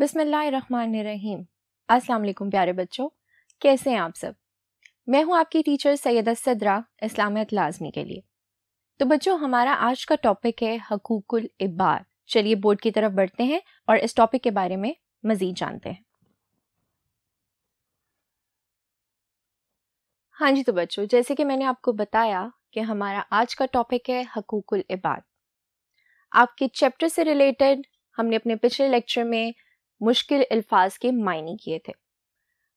बिसमीम अस्सलाम प्यारे बच्चों कैसे हैं आप सब मैं हूं आपकी टीचर सैयद सदरा इस्लामियत लाजमी के लिए तो बच्चों हमारा आज का टॉपिक है हकूकुल इबार चलिए बोर्ड की तरफ बढ़ते हैं और इस टॉपिक के बारे में मज़ीद जानते हैं हाँ जी तो बच्चों जैसे कि मैंने आपको बताया कि हमारा आज का टॉपिक है हकूकुल इबाद आपके चैप्टर से रिलेटेड हमने अपने पिछले लेक्चर में मुश्किल अल्फाज के मायने किए थे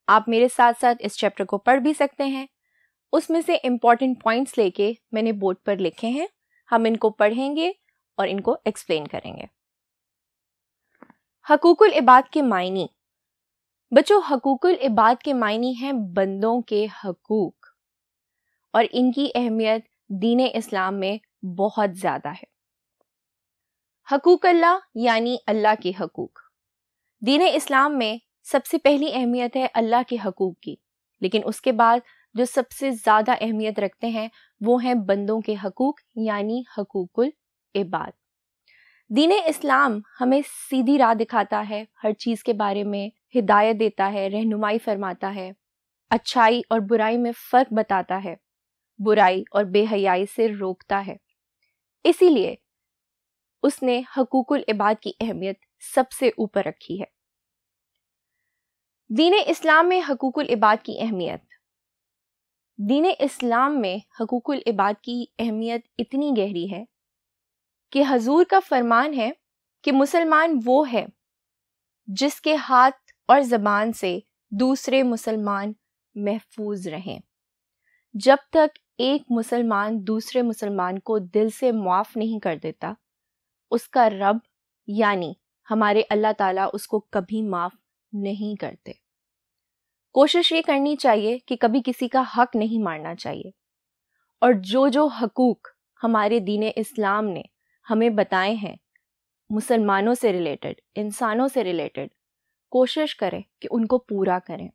आप मेरे साथ साथ इस चैप्टर को पढ़ भी सकते हैं उसमें से इम्पॉर्टेंट पॉइंट्स लेके मैंने बोर्ड पर लिखे हैं हम इनको पढ़ेंगे और इनको एक्सप्लेन करेंगे हकूकुल इबाद के मायने बच्चों हकूकुल इबाद के मायने हैं बंदों के हकूक और इनकी अहमियत दीन इस्लाम में बहुत ज़्यादा है हकूक अल्लाह यानी अल्लाह के हकूक दीन इस्लाम में सबसे पहली अहमियत है अल्लाह के हकूक़ की लेकिन उसके बाद जो सबसे ज़्यादा अहमियत रखते हैं वो हैं बंदों के हकूक़ यानी हकूकुल इबाद दीन इस्लाम हमें सीधी राह दिखाता है हर चीज़ के बारे में हिदायत देता है रहनुमाई फरमाता है अच्छाई और बुराई में फ़र्क बताता है बुराई और बेहयाई से रोकता है इसीलिए उसने हकूकुल इबाद की अहमियत सबसे ऊपर रखी है दीन इस्लाम में हकूकुल इबाद की अहमियत दीन इस्लाम में हकूकुल इबाद की अहमियत इतनी गहरी है कि हजूर का फरमान है कि मुसलमान वो है जिसके हाथ और ज़बान से दूसरे मुसलमान महफूज रहें जब तक एक मुसलमान दूसरे मुसलमान को दिल से माफ़ नहीं कर देता उसका रब यानी हमारे अल्लाह ताला उसको कभी माफ़ नहीं करते कोशिश ये करनी चाहिए कि कभी किसी का हक नहीं मारना चाहिए और जो जो हकूक हमारे दीन इस्लाम ने हमें बताए हैं मुसलमानों से रिलेटेड इंसानों से रिलेटेड कोशिश करें कि उनको पूरा करें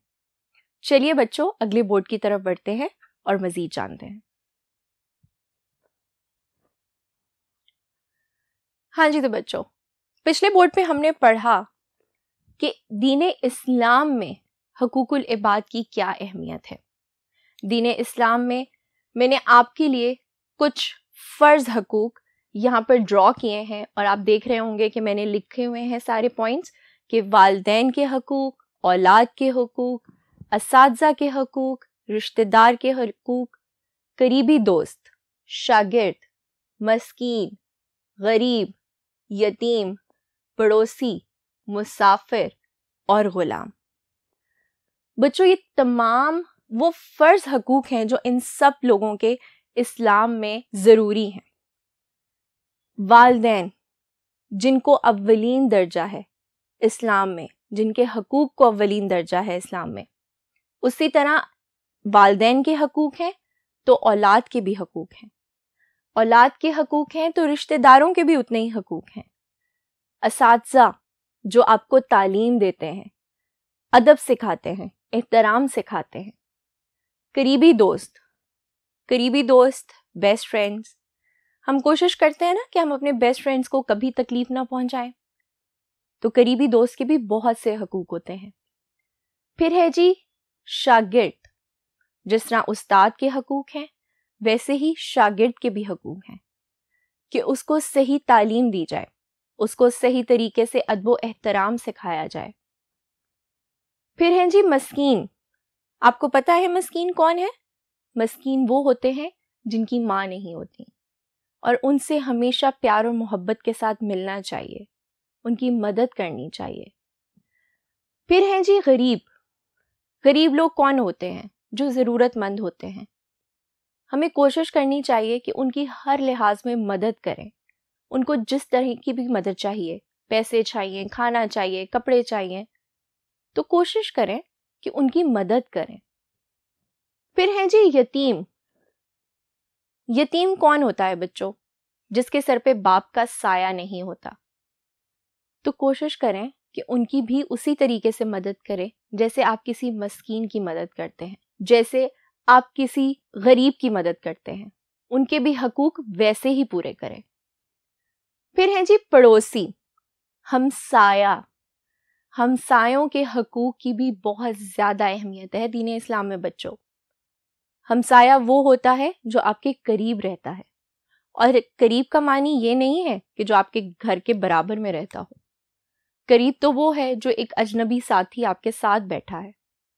चलिए बच्चों अगले बोर्ड की तरफ बढ़ते हैं और मज़ीद जानते हैं हाँ जी तो बच्चों पिछले बोर्ड पे हमने पढ़ा कि दीन इस्लाम में हकूकुल इबाद की क्या अहमियत है दीन इस्लाम में मैंने आपके लिए कुछ फ़र्ज़ हकूक़ यहाँ पर ड्रॉ किए हैं और आप देख रहे होंगे कि मैंने लिखे हुए हैं सारे पॉइंट्स कि वालदेन के हकूक़ औलाद के हकूक़ इस के हकूक़ रिश्तेदार के हकूक़ करीबी दोस्त शागिर्द मस्कीन गरीब यतीम पड़ोसी मुसाफिर और ग़ुलाम बच्चों ये तमाम वो फ़र्ज हकूक़ हैं जो इन सब लोगों के इस्लाम में ज़रूरी हैं वालदेन जिनको अवलिन दर्जा है इस्लाम में जिनके हकूक़ को अवलिन दर्जा है इस्लाम में उसी तरह वालदेन के हकूक़ हैं तो औलाद के भी हकूक़ हैं औलाद के हकूक़ हैं तो रिश्तेदारों के भी उतने ही हकूक़ हैं इस जो आपको तालीम देते हैं अदब सिखाते हैं एहतराम से खाते हैं करीबी दोस्त करीबी दोस्त बेस्ट फ्रेंड्स हम कोशिश करते हैं ना कि हम अपने बेस्ट फ्रेंड्स को कभी तकलीफ ना पहुंचाएं तो करीबी दोस्त के भी बहुत से हकूक होते हैं फिर है जी शागिर्द जिस तरह उस्ताद के हकूक हैं वैसे ही शागिर्द के भी हकूक हैं कि उसको सही तालीम दी जाए उसको सही तरीके से अदब एहतराम सिखाया जाए फिर हैं जी मस्कीन आपको पता है मस्कीन कौन है मस्कीन वो होते हैं जिनकी माँ नहीं होती और उनसे हमेशा प्यार और मोहब्बत के साथ मिलना चाहिए उनकी मदद करनी चाहिए फिर हैं जी गरीब गरीब लोग कौन होते हैं जो ज़रूरतमंद होते हैं हमें कोशिश करनी चाहिए कि उनकी हर लिहाज में मदद करें उनको जिस तरह की भी मदद चाहिए पैसे चाहिए खाना चाहिए कपड़े चाहिए तो कोशिश करें कि उनकी मदद करें फिर है जी यतीम यतीम कौन होता है बच्चों जिसके सर पे बाप का साया नहीं होता तो कोशिश करें कि उनकी भी उसी तरीके से मदद करें जैसे आप किसी मस्कीन की मदद करते हैं जैसे आप किसी गरीब की मदद करते हैं उनके भी हकूक वैसे ही पूरे करें फिर हैं जी पड़ोसी हम साया हमसायों के हकूक़ की भी बहुत ज़्यादा अहमियत है दीन इस्लाम में बच्चों हमसाया वो होता है जो आपके करीब रहता है और करीब का मानी ये नहीं है कि जो आपके घर के बराबर में रहता हो करीब तो वो है जो एक अजनबी साथी आपके साथ बैठा है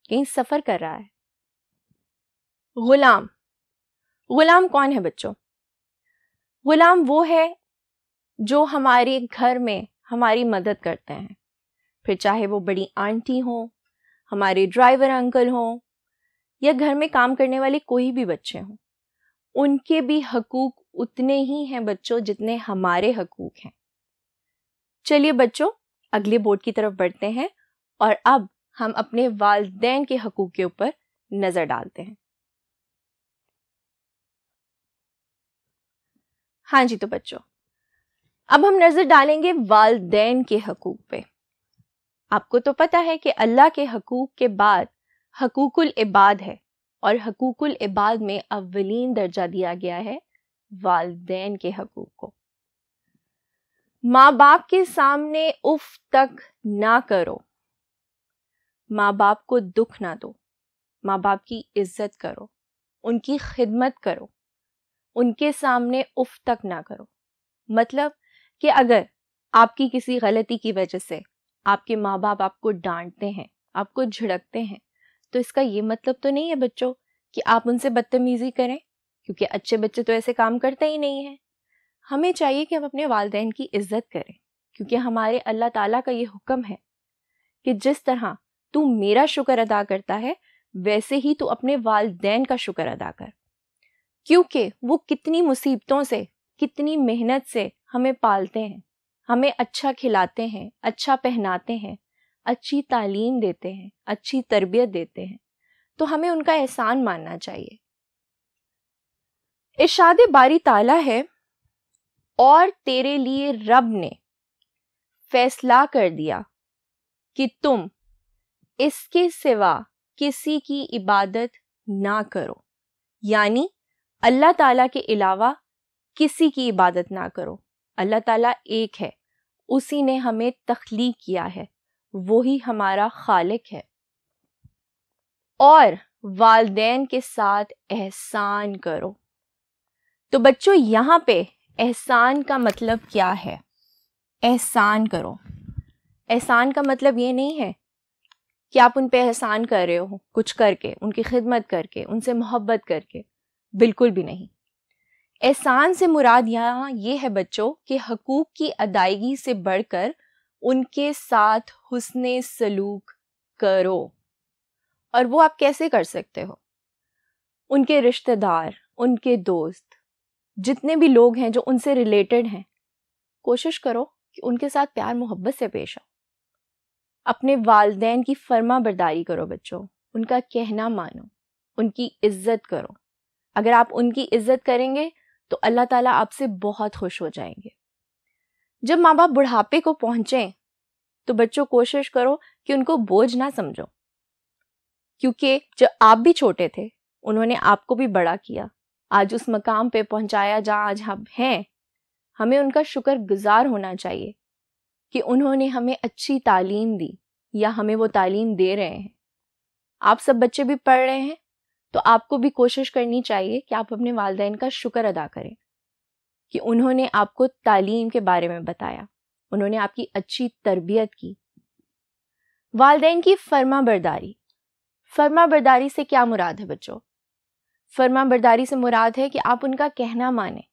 कहीं सफ़र कर रहा है गुलाम गुलाम कौन है बच्चों गुलाम वो है जो हमारे घर में हमारी मदद करते हैं फिर चाहे वो बड़ी आंटी हों हमारे ड्राइवर अंकल हों या घर में काम करने वाले कोई भी बच्चे हों उनके भी हकूक उतने ही हैं बच्चों जितने हमारे हकूक हैं चलिए बच्चों अगले बोर्ड की तरफ बढ़ते हैं और अब हम अपने वालदेन के हकूक के ऊपर नज़र डालते हैं हाँ जी तो बच्चों अब हम नज़र डालेंगे वालदेन के हकूक पे आपको तो पता है कि अल्लाह के हकूक़ के बाद हकूकुल इबाद है और हकूकुल इबाद में अवलिन दर्जा दिया गया है वालदेन के हकूक़ को माँ बाप के सामने उफ तक ना करो माँ बाप को दुख ना दो माँ बाप की इज्जत करो उनकी खिदमत करो उनके सामने उफ तक ना करो मतलब कि अगर आपकी किसी गलती की वजह से आपके माँ बाप आपको डांटते हैं आपको झिड़कते हैं तो इसका ये मतलब तो नहीं है बच्चों कि आप उनसे बदतमीज़ी करें क्योंकि अच्छे बच्चे तो ऐसे काम करते ही नहीं हैं हमें चाहिए कि हम अपने वालदेन की इज्जत करें क्योंकि हमारे अल्लाह ताला का ये हुक्म है कि जिस तरह तू मेरा शुक्र अदा करता है वैसे ही तू अपने वालदेन का शुक्र अदा कर क्योंकि वो कितनी मुसीबतों से कितनी मेहनत से हमें पालते हैं हमें अच्छा खिलाते हैं अच्छा पहनाते हैं अच्छी तालीम देते हैं अच्छी तरबियत देते हैं तो हमें उनका एहसान मानना चाहिए इर्शाद बारी ताला है और तेरे लिए रब ने फैसला कर दिया कि तुम इसके सिवा किसी की इबादत ना करो यानी अल्लाह ताला के अलावा किसी की इबादत ना करो अल्लाह ताला एक है उसी ने हमें तख्लीक किया है वही हमारा खालिक है और वालदेन के साथ एहसान करो तो बच्चों यहाँ पे एहसान का मतलब क्या है एहसान करो एहसान का मतलब ये नहीं है कि आप उन पे एहसान कर रहे हो कुछ करके उनकी खिदमत करके उनसे मोहब्बत करके बिल्कुल भी नहीं एहसान से मुराद यहाँ ये है बच्चों कि हकूक़ की अदायगी से बढ़कर उनके साथ हुसन सलूक करो और वो आप कैसे कर सकते हो उनके रिश्तेदार उनके दोस्त जितने भी लोग हैं जो उनसे रिलेटेड हैं कोशिश करो कि उनके साथ प्यार मोहब्बत से पेश आओ अपने वालदे की फर्मा बरदारी करो बच्चों उनका कहना मानो उनकी इज्जत करो अगर आप उनकी इज्जत करेंगे तो अल्लाह ताला आपसे बहुत खुश हो जाएंगे जब माँ बाप बुढ़ापे को पहुंचे तो बच्चों कोशिश करो कि उनको बोझ ना समझो क्योंकि जब आप भी छोटे थे उन्होंने आपको भी बड़ा किया आज उस मकाम पे पहुंचाया जहाँ आज हम हैं हमें उनका शुक्र गुजार होना चाहिए कि उन्होंने हमें अच्छी तालीम दी या हमें वो तालीम दे रहे हैं आप सब बच्चे भी पढ़ रहे हैं तो आपको भी कोशिश करनी चाहिए कि आप अपने वालदेन का शुक्र अदा करें कि उन्होंने आपको तालीम के बारे में बताया उन्होंने आपकी अच्छी तरबियत की वालदेन की फर्मा बरदारी फर्मा बरदारी से क्या मुराद है बच्चों फर्मा बरदारी से मुराद है कि आप उनका कहना माने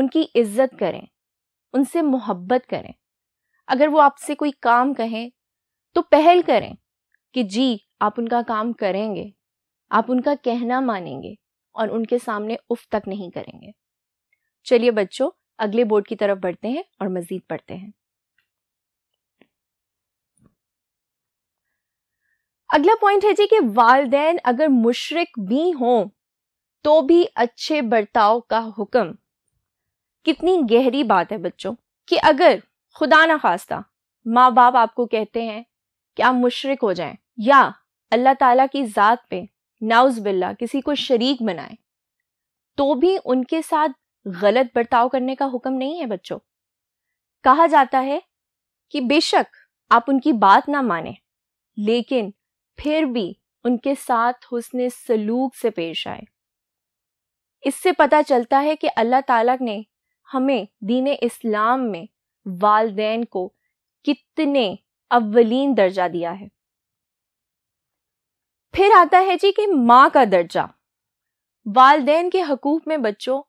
उनकी इज्जत करें उनसे मोहब्बत करें अगर वो आपसे कोई काम कहें तो पहल करें कि जी आप उनका काम करेंगे आप उनका कहना मानेंगे और उनके सामने उफ तक नहीं करेंगे चलिए बच्चों अगले बोर्ड की तरफ बढ़ते हैं और मजीद पढ़ते हैं अगला पॉइंट है जी कि वालदेन अगर मुशरक भी हों तो भी अच्छे बर्ताव का हुक्म कितनी गहरी बात है बच्चों कि अगर खुदा ना खास्ता माँ बाप आपको कहते हैं कि आप मुशरक हो जाएं या अल्लाह ताला की ज़ात पे नाउज बिल्ला किसी को शरीक बनाए तो भी उनके साथ गलत बर्ताव करने का हुक्म नहीं है बच्चों कहा जाता है कि बेशक आप उनकी बात ना माने लेकिन फिर भी उनके साथ हुसने सलूक से पेश आए इससे पता चलता है कि अल्लाह ताला ने हमें दीन इस्लाम में वालदेन को कितने अव्वलीन दर्जा दिया है फिर आता है जी कि माँ का दर्जा वालदेन के हकूक में बच्चों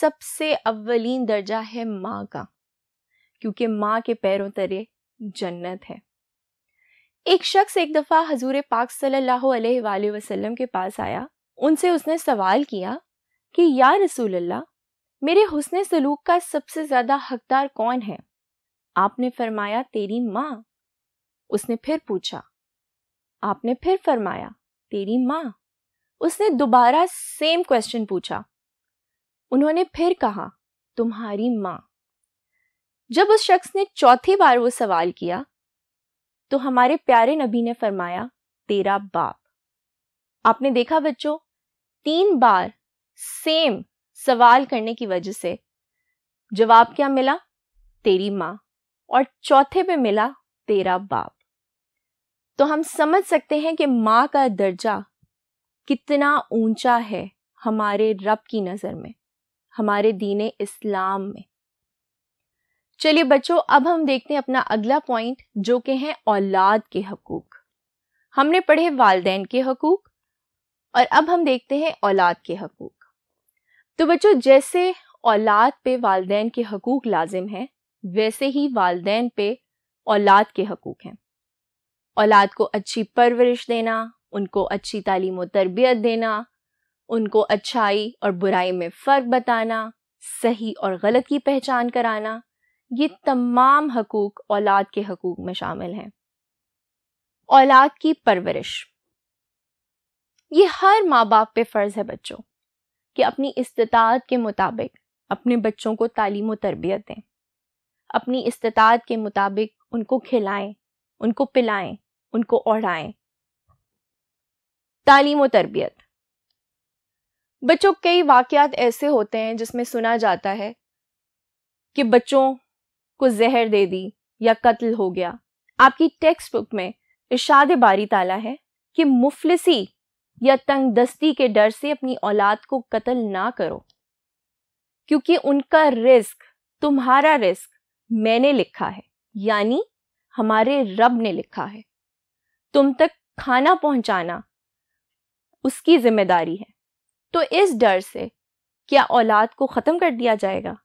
सबसे अव्वलीन दर्जा है माँ का क्योंकि माँ के पैरों तरे जन्नत है एक शख्स एक दफ़ा हजूर पाक सल्लल्लाहु अलैहि वसल्लम के पास आया उनसे उसने सवाल किया कि या रसूल अल्लाह मेरे हुसन सलूक का सबसे ज़्यादा हकदार कौन है आपने फरमाया तेरी माँ उसने फिर पूछा आपने फिर फरमाया तेरी माँ उसने दोबारा सेम क्वेश्चन पूछा उन्होंने फिर कहा तुम्हारी माँ जब उस शख्स ने चौथी बार वो सवाल किया तो हमारे प्यारे नबी ने फरमाया तेरा बाप आपने देखा बच्चों तीन बार सेम सवाल करने की वजह से जवाब क्या मिला तेरी माँ और चौथे पे मिला तेरा बाप तो हम समझ सकते हैं कि माँ का दर्जा कितना ऊंचा है हमारे रब की नज़र में हमारे दीन इस्लाम में चलिए बच्चों अब हम देखते हैं अपना अगला पॉइंट जो कि हैं औलाद के हकूक हमने पढ़े वालदेन के हकूक और अब हम देखते हैं औलाद के हकूक तो बच्चों जैसे औलाद पे वालदेन के हकूक लाजिम हैं वैसे ही वालदेन पे औलाद के हकूक हैं औलाद को अच्छी परवरिश देना उनको अच्छी तालीम व तरबियत देना उनको अच्छाई और बुराई में फ़र्क बताना सही और गलत की पहचान कराना ये तमाम हकूक़ औलाद के हकूक़ में शामिल हैं औलाद की परवरिश ये हर माँ बाप पे फ़र्ज़ है बच्चों कि अपनी इस्तात के मुताबिक अपने बच्चों को तालीम व तरबियत दें अपनी इस्तात के मुताबिक उनको खिलाएं उनको पिलाएं उनको ओढ़ाएं तालीम और तरबियत बच्चों कई वाक़ात ऐसे होते हैं जिसमें सुना जाता है कि बच्चों को जहर दे दी या कत्ल हो गया आपकी टेक्स्ट बुक में इशाद बारी ताला है कि मुफलसी या तंग दस्ती के डर से अपनी औलाद को कत्ल ना करो क्योंकि उनका रिस्क तुम्हारा रिस्क मैंने लिखा है यानी हमारे रब ने लिखा है तुम तक खाना पहुंचाना उसकी जिम्मेदारी है तो इस डर से क्या औलाद को ख़त्म कर दिया जाएगा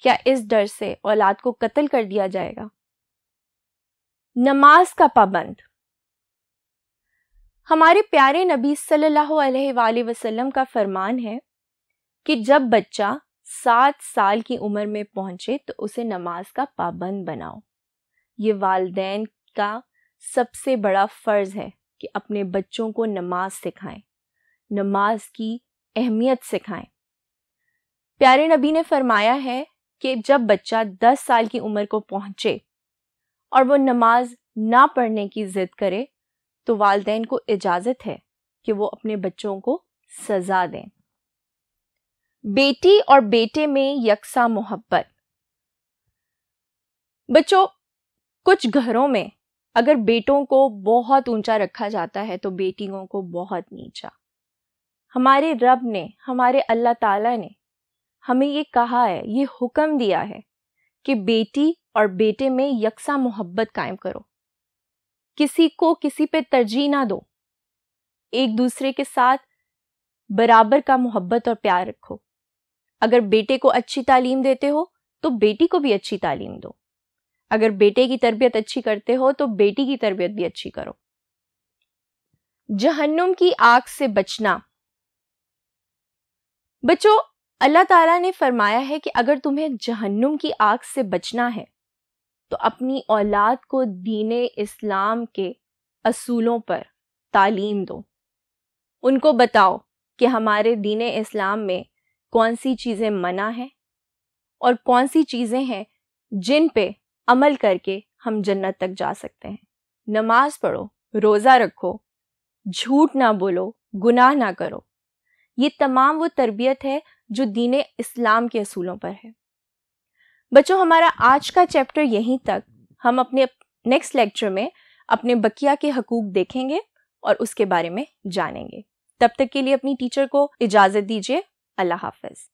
क्या इस डर से औलाद को कत्ल कर दिया जाएगा नमाज का पाबंद हमारे प्यारे नबी सल्लल्लाहु अलैहि वसल्लम का फरमान है कि जब बच्चा सात साल की उम्र में पहुंचे तो उसे नमाज का पाबंद बनाओ ये वालदेन का सबसे बड़ा फ़र्ज़ है कि अपने बच्चों को नमाज सिखाएं नमाज की अहमियत सिखाएं प्यारे नबी ने फरमाया है कि जब बच्चा 10 साल की उम्र को पहुंचे और वो नमाज ना पढ़ने की ज़िद करे तो वालदेन को इजाज़त है कि वो अपने बच्चों को सज़ा दें बेटी और बेटे में यकसा मोहब्बत बच्चों कुछ घरों में अगर बेटों को बहुत ऊंचा रखा जाता है तो बेटियों को बहुत नीचा हमारे रब ने हमारे अल्लाह ताला ने हमें ये कहा है ये हुक्म दिया है कि बेटी और बेटे में यकसा मोहब्बत कायम करो किसी को किसी पे तरजीह ना दो एक दूसरे के साथ बराबर का मोहब्बत और प्यार रखो अगर बेटे को अच्छी तालीम देते हो तो बेटी को भी अच्छी तालीम दो अगर बेटे की तरबियत अच्छी करते हो तो बेटी की तरबियत भी अच्छी करो जहन्नुम की आग से बचना बच्चों अल्लाह ताला ने फरमाया है कि अगर तुम्हें जहन्नुम की आग से बचना है तो अपनी औलाद को दीन इस्लाम के असूलों पर तालीम दो उनको बताओ कि हमारे दीन इस्लाम में कौन सी चीज़ें मना हैं और कौन सी चीज़ें हैं जिन पे अमल करके हम जन्नत तक जा सकते हैं नमाज पढ़ो रोज़ा रखो झूठ ना बोलो गुनाह ना करो ये तमाम वो तरबियत है जो दीन इस्लाम के असूलों पर है बच्चों हमारा आज का चैप्टर यहीं तक हम अपने नेक्स्ट लेक्चर में अपने बकिया के हकूक देखेंगे और उसके बारे में जानेंगे तब तक के लिए अपनी टीचर को इजाज़त दीजिए अल्लाह हाफिज़